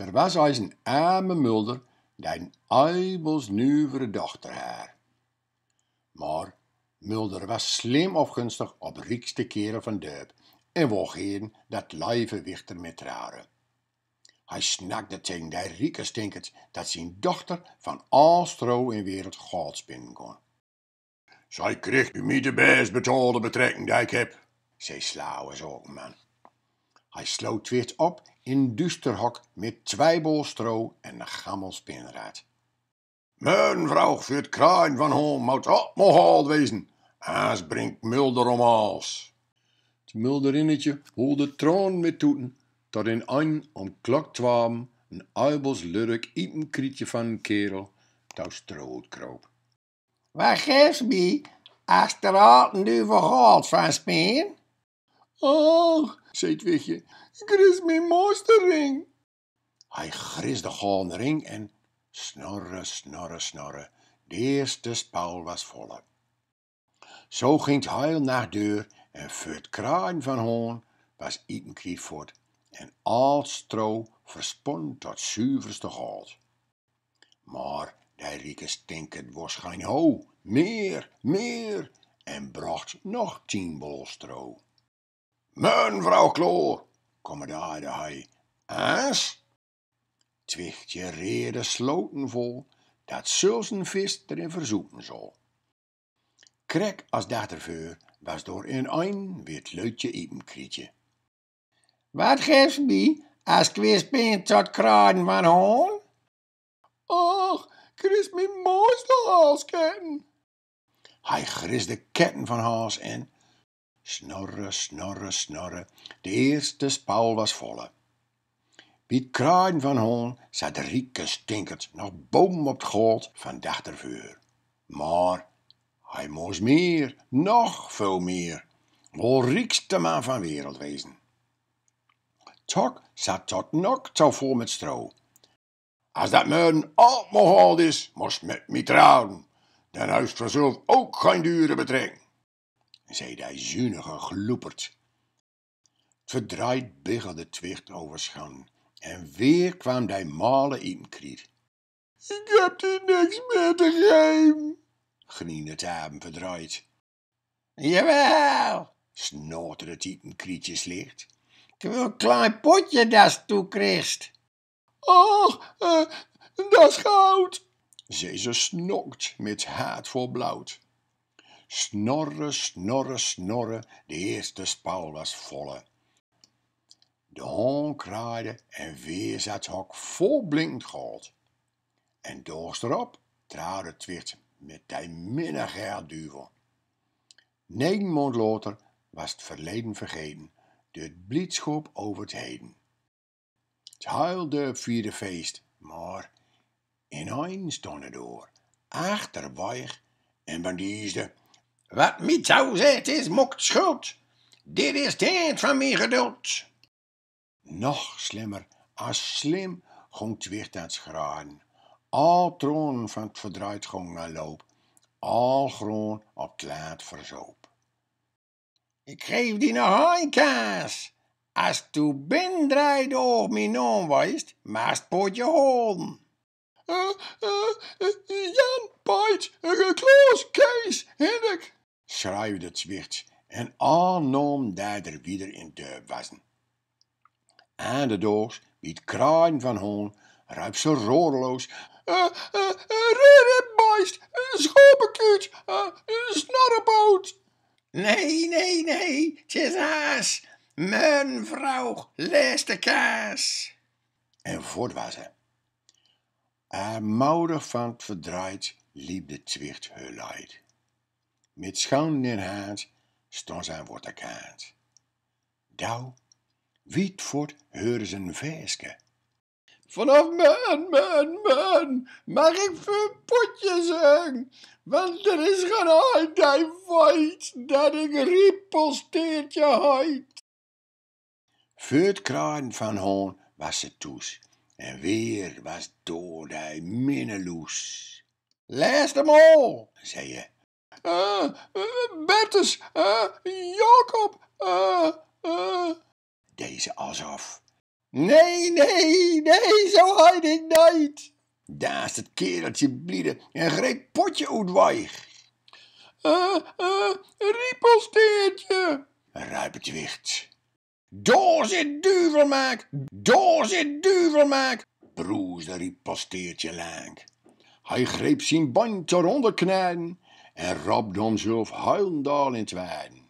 Er was eens een arme mulder die een eibels nuvere dochter haar. Maar Mulder was slim of gunstig op riekste keren van Deup en wou geen dat lijve wichter met rare. Hij snakte tegen die rieke stinkert dat zijn dochter van al stro in wereld goud spinnen kon. Zij kreeg u niet de best betaalde betrekking die ik heb, zei slauwe ook man. Hij sloot weer op in duisterhok met twijbelstro en een gammelspinraad. Mijn vrouw voor het kraan van hom moet opgehaald wezen. Haas brengt Mulder om als. Het Mulderinnetje hoelde troon met toeten, tot in ein om klok twaam een uibels lurk iepen van een kerel, touw stroot kroop. Waar geeft mij als er al een van spin? Oh, zei het wichtje, gris mijn mooiste ring. Hij gris de ring en snorre, snorre, snorre. De eerste spouw was volle. Zo ging het huil naar deur en voor het kraaien van hoorn was ieten een voort en al stro verspon tot zuiverste goud. Maar de rieke stinkend was geen ho, meer, meer, en bracht nog tien bol stro. Nein, vrouw Kloor, kommer hij. aardehai. Eens? reed je sloten vol, dat zulks een vis erin verzoeken zal. Krek als dachterveur was door een ein weer het leutje iepen Wat geeft me als ik tot kruiden van hoorn? Och, Chris mijn mooiste hals Hij gris de ketten van hals en Snorre, snorre, snorre. De eerste spaal was volle. Piet Kraaien van Hoorn zat rieke stinkend nog boom op het gold van dachtervuur. Maar hij moest meer, nog veel meer. Wel riekste man van wereld wezen. Tok zat tot nok zo vol met stro. Als dat mijn al is, moest met mij trouwen. Dan huis vanzelf ook geen dure betrekking. Zei hij zunige gloepert. Verdraaid biggelde twicht over schan, en weer kwam hij malen Kriet. Ik heb hier niks meer te geven, Gnien het aben verdraaid. Jawel, snort het licht. slecht, wil een klein potje das toe kreegst. Och, uh, eh, dat is goud, zei ze snokt met haat voor blauwt. Snorre, snorre, snorre, de eerste spal was volle. De hoon kraaide en weer zat hok vol blinkend goud. En doogs erop het Twicht met die minnige duivel. Negen mond later was het verleden vergeten, de blitschop over het heden. Het huilde vierde feest, maar een stond het door, weig en bandiesde wat mij touw zet is mokt schuld. Dit is tijd van mijn geduld. Nog slimmer als slim ging het dat graan. Al troon van het verdraaid ging naar loop. Al groen op het laat verzoop. Ik geef die nog een kaas. Als toe ben draait op mijn naam wijst, maast pootje holen. Uh, uh, eh, uh, eh, Jan, Pijt, Klaus, Kees, Hendrik schrijf het Zwicht en aan dat daar er wieder in de wassen. En de doos, wie het kraaien van hoorn, ruip ze roerloos. Uh, eh, uh, eh, eh, Ridderbeest, schoppenkuut, snorreboot. Nee, nee, nee, is aas, mijn vrouw leest de kaas. En voort was hij. moudig van het verdraaid liep de zwicht herleid. uit. Met schoon in Haas stond zijn waterkaart. Douw, wietvoort heuren zijn zijn veeske. Vanaf men, men, men mag ik voor potje zingen, want er is geen die feit dat ik riepelsteertje heid. Voor het van hoorn was ze toes, en weer was door die Laat hem al, zei je, eh, eh, Bertus, uh, Jacob, uh, Deze alsof. Nee, nee, nee, zo had ik niet. Daar het kereltje blieden en greep potje uitweeg. Eh, eh, riepelsteertje. Ruipetwicht. Door zit duvelmaak, door zit duvelmaak, broesde riepelsteertje lang. Hij greep zijn bandje knijden en rapt om zelf huilend al in twijden.